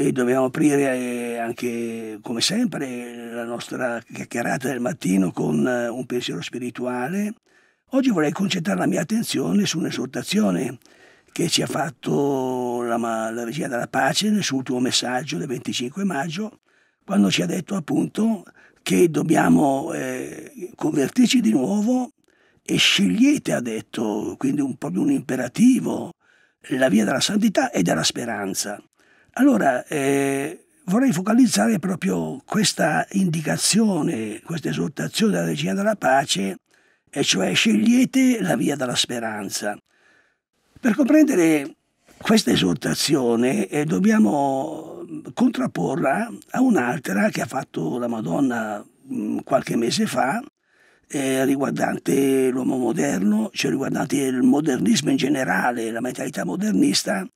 e dobbiamo aprire eh, anche, come sempre, la nostra chiacchierata del mattino con eh, un pensiero spirituale. Oggi vorrei concentrare la mia attenzione su un'esortazione che ci ha fatto la, la Regia della Pace nel suo ultimo messaggio del 25 maggio, quando ci ha detto appunto che dobbiamo eh, convertirci di nuovo e scegliete, ha detto, quindi un, proprio un imperativo, la via della santità e della speranza. Allora eh, vorrei focalizzare proprio questa indicazione, questa esortazione della regina della pace, e cioè scegliete la via della speranza. Per comprendere questa esortazione eh, dobbiamo mm, contrapporla a un'altra che ha fatto la Madonna mh, mm, qualche mese fa, eh, riguardante l'uomo moderno, cioè riguardante il modernismo in generale, la mentalità modernista,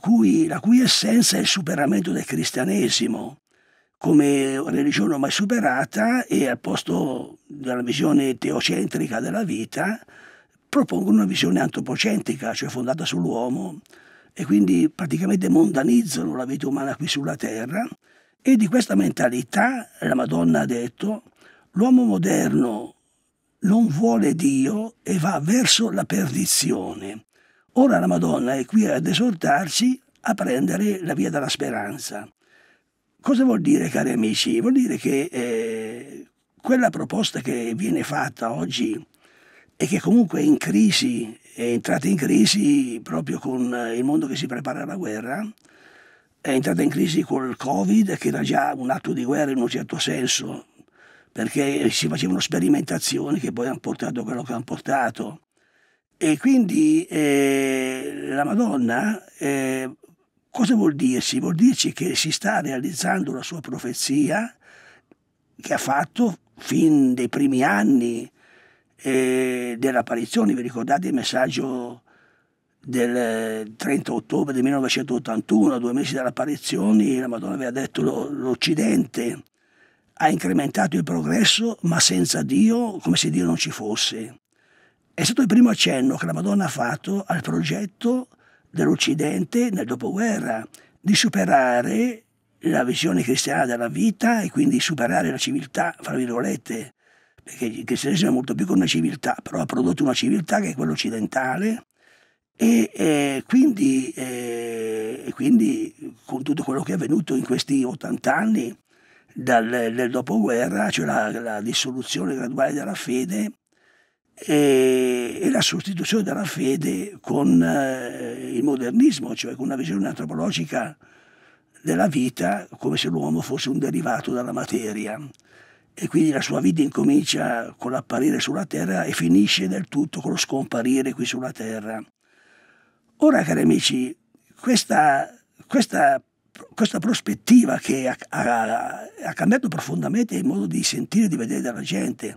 cui, la cui essenza è il superamento del cristianesimo come religione ormai superata e al posto della visione teocentrica della vita propongono una visione antropocentrica, cioè fondata sull'uomo e quindi praticamente mondanizzano la vita umana qui sulla terra e di questa mentalità la Madonna ha detto l'uomo moderno non vuole Dio e va verso la perdizione. Ora la Madonna è qui ad esortarci a prendere la via della speranza. Cosa vuol dire, cari amici? Vuol dire che eh, quella proposta che viene fatta oggi e che comunque è in crisi, è entrata in crisi proprio con il mondo che si prepara alla guerra, è entrata in crisi col Covid, che era già un atto di guerra in un certo senso, perché si facevano sperimentazioni che poi hanno portato quello che hanno portato. E quindi eh, la Madonna eh, cosa vuol dirci? Vuol dirci che si sta realizzando la sua profezia che ha fatto fin dai primi anni eh, dell'apparizione. Vi ricordate il messaggio del 30 ottobre del 1981, due mesi dall'apparizione, la Madonna aveva detto l'Occidente ha incrementato il progresso, ma senza Dio come se Dio non ci fosse. È stato il primo accenno che la Madonna ha fatto al progetto dell'Occidente nel dopoguerra di superare la visione cristiana della vita e quindi superare la civiltà, fra virgolette, perché il cristianesimo è molto più che una civiltà, però ha prodotto una civiltà che è quella occidentale e, eh, quindi, eh, e quindi, con tutto quello che è avvenuto in questi 80 anni dal, del dopoguerra, cioè la, la dissoluzione graduale della fede, e, e la sostituzione della fede con eh, il modernismo, cioè con una visione antropologica della vita come se l'uomo fosse un derivato dalla materia e quindi la sua vita incomincia con l'apparire sulla terra e finisce del tutto con lo scomparire qui sulla terra. Ora, cari amici, questa, questa, questa prospettiva che ha, ha, ha, cambiato profondamente il modo di sentire e di vedere della gente,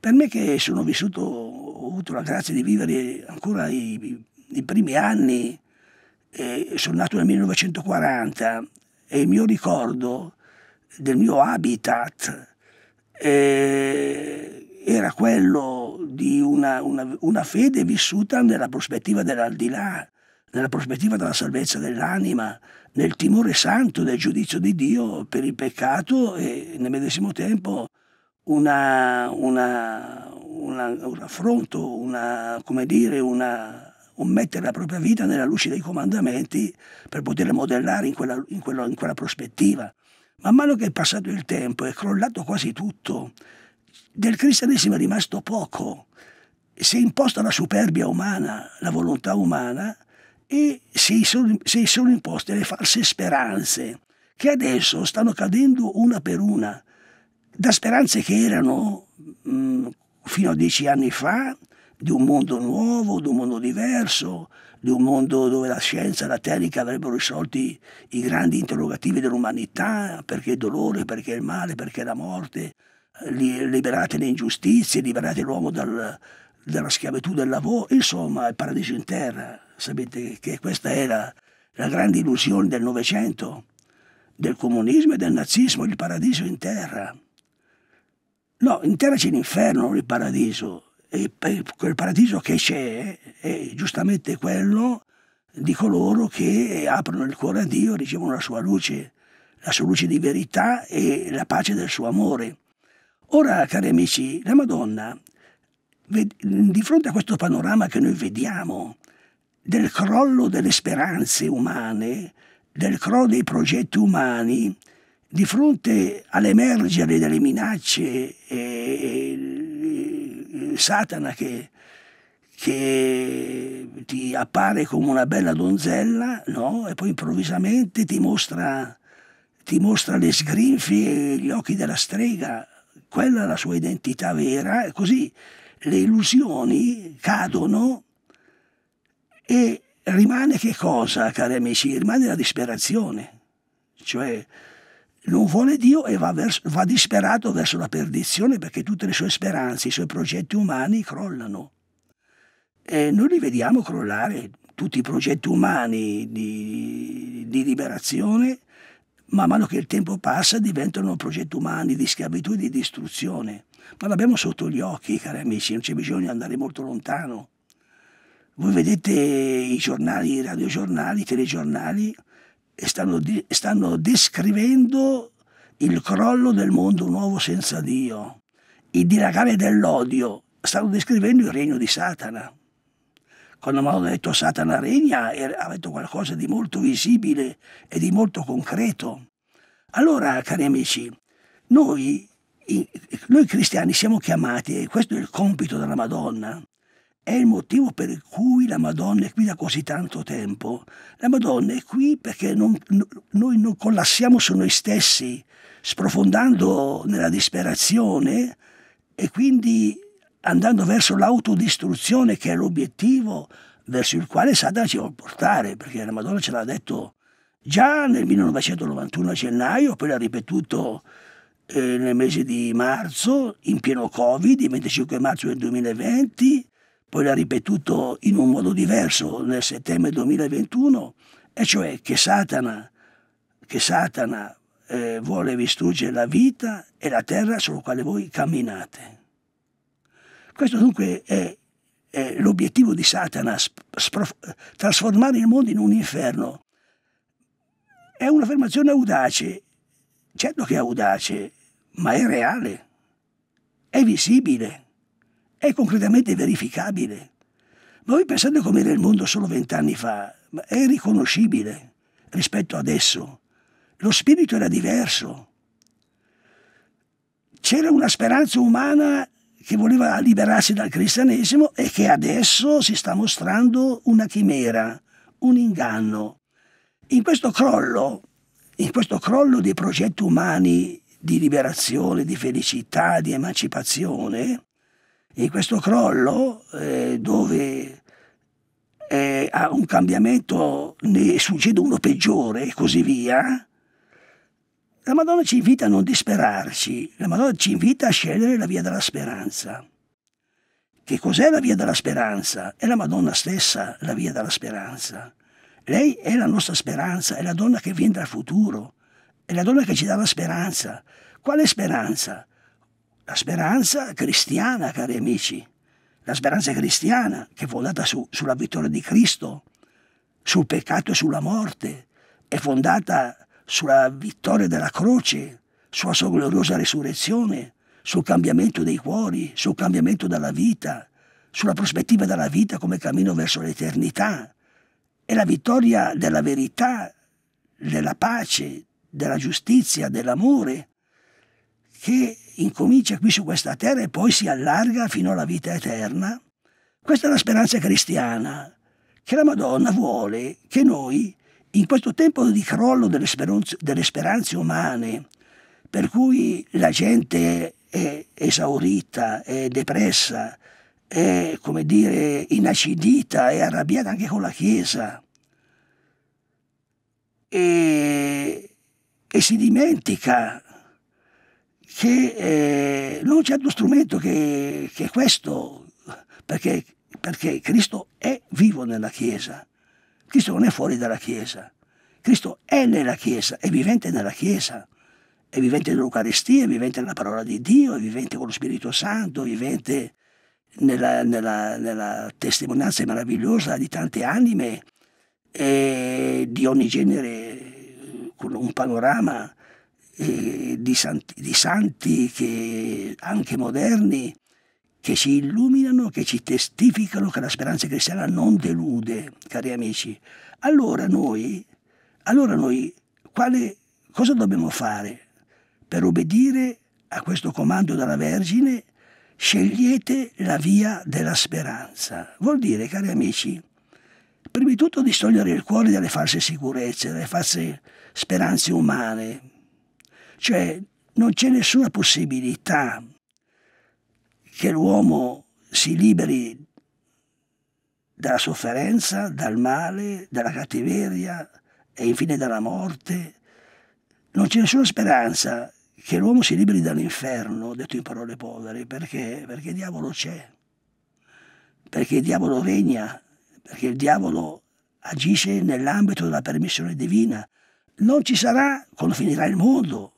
per me che sono vissuto, ho avuto la grazia di vivere ancora i, i primi anni, eh, sono nato nel 1940 e il mio ricordo del mio habitat eh, era quello di una, una, una fede vissuta nella prospettiva dell'aldilà, nella prospettiva della salvezza dell'anima, nel timore santo del giudizio di Dio per il peccato e nel medesimo tempo una, una, una, un affronto, una, come dire, una, un mettere la propria vita nella luce dei comandamenti per poter modellare in quella, in quella, in quella prospettiva. Man mano che è passato il tempo è crollato quasi tutto, del cristianesimo è rimasto poco, si è imposta la superbia umana, la volontà umana e si sono, si sono imposte le false speranze che adesso stanno cadendo una per una da speranze che erano mm, fino a dieci anni fa di un mondo nuovo, di un mondo diverso, di un mondo dove la scienza e la tecnica avrebbero risolto i grandi interrogativi dell'umanità, perché il dolore, perché il male, perché la morte, liberate le ingiustizie, liberate l'uomo dal, dalla schiavitù del lavoro, insomma il paradiso in terra, sapete che questa era la grande illusione del Novecento, del comunismo e del nazismo, il paradiso in terra. No, in terra c'è l'inferno, non il paradiso. E quel paradiso che c'è è giustamente quello di coloro che aprono il cuore a Dio, e ricevono la sua luce, la sua luce di verità e la pace del suo amore. Ora, cari amici, la Madonna, di fronte a questo panorama che noi vediamo, del crollo delle speranze umane, del crollo dei progetti umani, di fronte all'emergere delle minacce e, Satana che, che, ti appare come una bella donzella no? e poi improvvisamente ti mostra, ti mostra le sgrinfie e gli occhi della strega, quella è la sua identità vera e così le illusioni cadono e rimane che cosa, cari amici? Rimane la disperazione. Cioè, non vuole Dio e va, verso, va disperato verso la perdizione perché tutte le sue speranze, i suoi progetti umani crollano. E noi li vediamo crollare, tutti i progetti umani di, di liberazione, man mano che il tempo passa diventano progetti umani di schiavitù e di distruzione. Ma l'abbiamo sotto gli occhi, cari amici, non c'è bisogno di andare molto lontano. Voi vedete i giornali, i radiogiornali, i telegiornali, e stanno, di, stanno descrivendo il crollo del mondo nuovo senza Dio, il dilagare dell'odio, stanno descrivendo il regno di Satana. Quando mi hanno detto Satana regna, ha detto qualcosa di molto visibile e di molto concreto. Allora, cari amici, noi, noi cristiani siamo chiamati, e questo è il compito della Madonna, è il motivo per cui la Madonna è qui da così tanto tempo. La Madonna è qui perché non, noi non collassiamo su noi stessi, sprofondando nella disperazione e quindi andando verso l'autodistruzione che è l'obiettivo verso il quale Satana ci vuole portare, perché la Madonna ce l'ha detto già nel 1991 a gennaio, poi l'ha ripetuto eh, nel mese di marzo, in pieno Covid, il 25 marzo del 2020, poi l'ha ripetuto in un modo diverso nel settembre 2021, e cioè che Satana, che Satana eh, vuole distruggere la vita e la terra sulla quale voi camminate. Questo dunque è, è l'obiettivo di Satana, trasformare il mondo in un inferno. È un'affermazione audace, certo che è audace, ma è reale, è visibile è concretamente verificabile. Ma voi pensate com'era il mondo solo vent'anni fa, ma è riconoscibile rispetto adesso. Lo spirito era diverso. C'era una speranza umana che voleva liberarsi dal cristianesimo e che adesso si sta mostrando una chimera, un inganno. In questo crollo, in questo crollo dei progetti umani di liberazione, di felicità, di emancipazione, in questo crollo eh, dove eh, a un cambiamento ne succede uno peggiore e così via, la Madonna ci invita a non disperarci, la Madonna ci invita a scegliere la via della speranza. Che cos'è la via della speranza? È la Madonna stessa la via della speranza. Lei è la nostra speranza, è la donna che viene dal futuro, è la donna che ci dà la speranza. Quale speranza? La speranza cristiana, cari amici, la speranza cristiana che è fondata su, sulla vittoria di Cristo, sul peccato e sulla morte, è fondata sulla vittoria della croce, sulla sua gloriosa resurrezione, sul cambiamento dei cuori, sul cambiamento della vita, sulla prospettiva della vita come cammino verso l'eternità. È la vittoria della verità, della pace, della giustizia, dell'amore, che incomincia qui su questa terra e poi si allarga fino alla vita eterna. Questa è la speranza cristiana che la Madonna vuole che noi, in questo tempo di crollo delle speranze, delle speranze umane, per cui la gente è esaurita, è depressa, è, come dire, inacidita, e arrabbiata anche con la Chiesa. E, e si dimentica che eh, non c'è altro strumento che, che questo, perché, perché Cristo è vivo nella Chiesa, Cristo non è fuori dalla Chiesa, Cristo è nella Chiesa, è vivente nella Chiesa è vivente nell'Eucaristia, è vivente nella parola di Dio, è vivente con lo Spirito Santo, è vivente nella, nella, nella testimonianza meravigliosa di tante anime e eh, di ogni genere, con un panorama eh, di, santi, di santi che, anche moderni che ci illuminano, che ci testificano che la speranza cristiana non delude, cari amici. Allora noi, allora noi quale, cosa dobbiamo fare per obbedire a questo comando della Vergine? Scegliete la via della speranza. Vuol dire, cari amici, prima di tutto distogliere il cuore dalle false sicurezze, dalle false speranze umane, cioè non c'è nessuna possibilità che l'uomo si liberi dalla sofferenza, dal male, dalla cattiveria e infine dalla morte. Non c'è nessuna speranza che l'uomo si liberi dall'inferno, detto in parole povere, perché? Perché il diavolo c'è, perché il diavolo regna, perché il diavolo agisce nell'ambito della permissione divina. Non ci sarà quando finirà il mondo,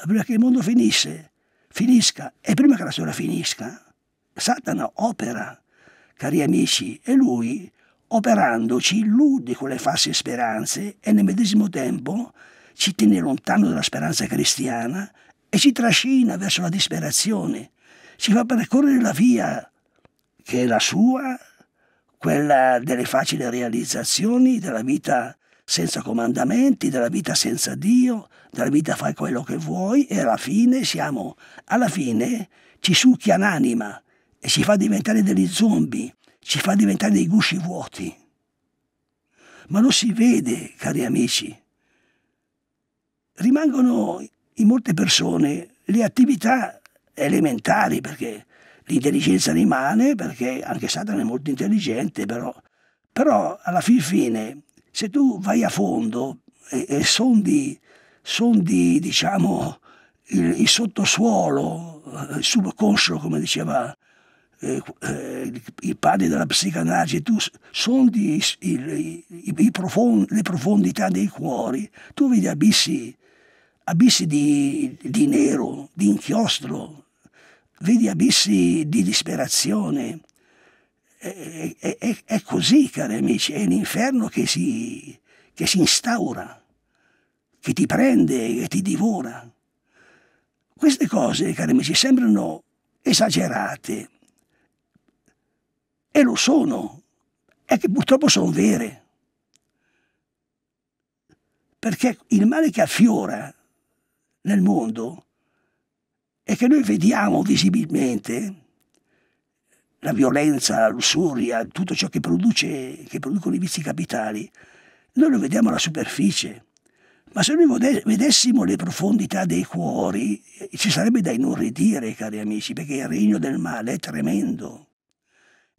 ma prima che il mondo finisse, finisca e prima che la storia finisca, Satana opera, cari amici, e lui, operando, ci illude con le false speranze e nel medesimo tempo ci tiene lontano dalla speranza cristiana e ci trascina verso la disperazione, ci fa percorrere la via che è la sua, quella delle facili realizzazioni della vita senza comandamenti, della vita senza Dio, della vita fai quello che vuoi e alla fine siamo, alla fine ci succhia l'anima e ci fa diventare degli zombie, ci fa diventare dei gusci vuoti. Ma lo si vede, cari amici. Rimangono in molte persone le attività elementari perché l'intelligenza rimane, perché anche Satana è molto intelligente, però, però alla fin fine se tu vai a fondo e, e sondi, sondi diciamo, il, il, sottosuolo, il eh, subconscio, come diceva eh, eh, i padri della psicanalisi, tu sondi il, i, i profond, le profondità dei cuori, tu vedi abissi, abissi di, di nero, di inchiostro, vedi abissi di disperazione, è, è, è, così, cari amici, è l'inferno che si, che si instaura, che ti prende, e ti divora. Queste cose, cari amici, sembrano esagerate e lo sono, è che purtroppo sono vere. Perché il male che affiora nel mondo e che noi vediamo visibilmente la violenza, la lussuria, tutto ciò che, produce, che producono i vizi capitali, noi lo vediamo alla superficie. Ma se noi vedessimo le profondità dei cuori, eh, ci sarebbe da inorridire, cari amici, perché il regno del male è tremendo.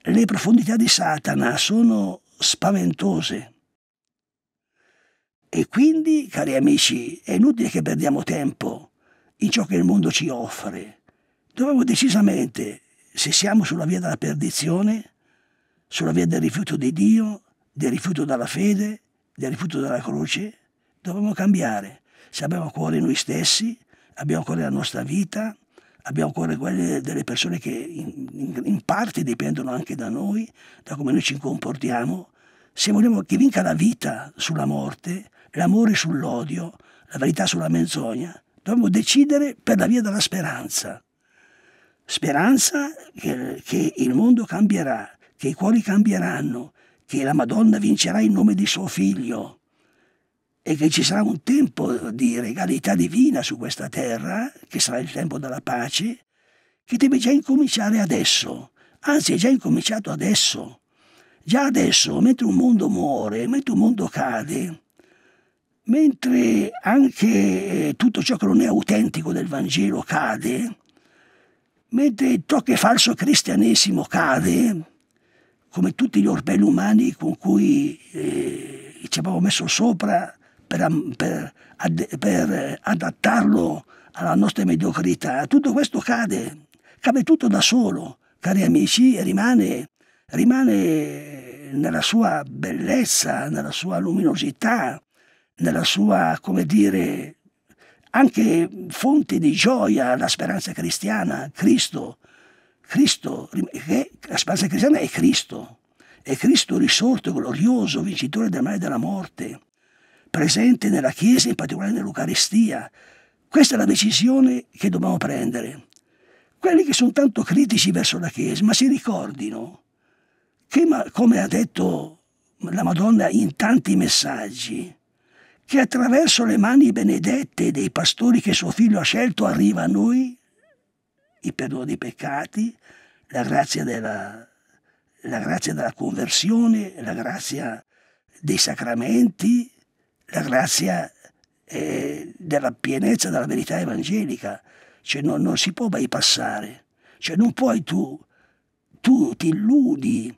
Le profondità di Satana sono spaventose. E quindi, cari amici, è inutile che perdiamo tempo in ciò che il mondo ci offre. Dobbiamo decisamente se siamo sulla via della perdizione, sulla via del rifiuto di Dio, del rifiuto dalla fede, del rifiuto dalla croce, dobbiamo cambiare. Se abbiamo a cuore noi stessi, abbiamo a cuore la nostra vita, abbiamo a cuore quelle delle persone che in, in parte dipendono anche da noi, da come noi ci comportiamo, se vogliamo che vinca la vita sulla morte, l'amore sull'odio, la verità sulla menzogna, dobbiamo decidere per la via della speranza speranza eh, che il mondo cambierà, che i cuori cambieranno, che la Madonna vincerà in nome di suo figlio e che ci sarà un tempo di regalità divina su questa terra, che sarà il tempo della pace, che deve già incominciare adesso, anzi è già incominciato adesso. Già adesso, mentre un mondo muore, mentre un mondo cade, mentre anche eh, tutto ciò che non è autentico del Vangelo cade, Mentre ciò che falso cristianesimo cade, come tutti gli orbelli umani con cui eh, ci abbiamo messo sopra per, per, ad, per adattarlo alla nostra mediocrità, tutto questo cade, cade tutto da solo, cari amici, e rimane, rimane nella sua bellezza, nella sua luminosità, nella sua, come dire, anche fonte di gioia la speranza cristiana, Cristo, Cristo, la speranza cristiana è Cristo, è Cristo risorto, glorioso, vincitore del male e della morte, presente nella Chiesa, in particolare nell'Eucaristia. Questa è la decisione che dobbiamo prendere. Quelli che sono tanto critici verso la Chiesa, ma si ricordino che, come ha detto la Madonna in tanti messaggi, che attraverso le mani benedette dei pastori che suo figlio ha scelto arriva a noi il perdono dei peccati, la grazia della, la grazia della conversione, la grazia dei sacramenti, la grazia eh, della pienezza della verità evangelica. Cioè non, non si può bypassare. Cioè non puoi tu, tu ti illudi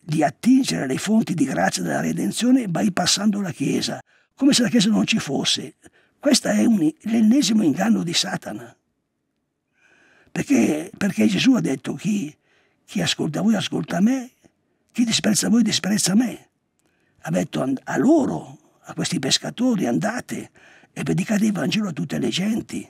di attingere le fonti di grazia della redenzione bypassando la Chiesa come se la Chiesa non ci fosse. Questo è l'ennesimo inganno di Satana. Perché, perché Gesù ha detto chi, chi ascolta voi ascolta me, chi disprezza voi disprezza me. Ha detto a loro, a questi pescatori, andate e predicate il Vangelo a tutte le genti.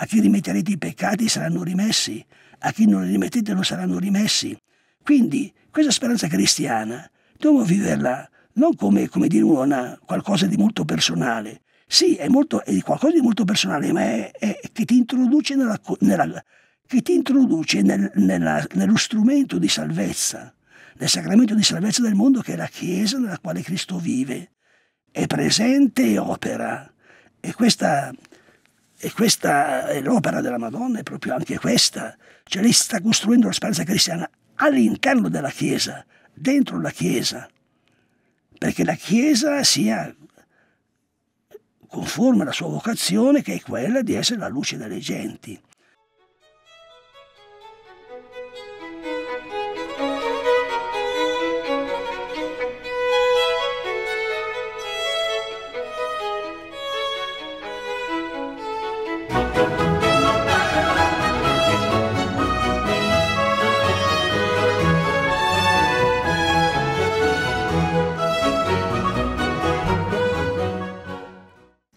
A chi rimetterete i peccati saranno rimessi, a chi non li rimettete non saranno rimessi. Quindi questa speranza cristiana dobbiamo viverla non come, come dire una, qualcosa di molto personale. Sì, è, molto, è qualcosa di molto personale, ma è, è che ti introduce, nella, nella, che ti introduce nel, nella, nello strumento di salvezza, nel sacramento di salvezza del mondo che è la Chiesa nella quale Cristo vive, è presente e opera. E questa, e questa è l'opera della Madonna, è proprio anche questa. Cioè lei sta costruendo la speranza cristiana all'interno della Chiesa, dentro la Chiesa perché la Chiesa sia conforme alla sua vocazione che è quella di essere la luce delle genti.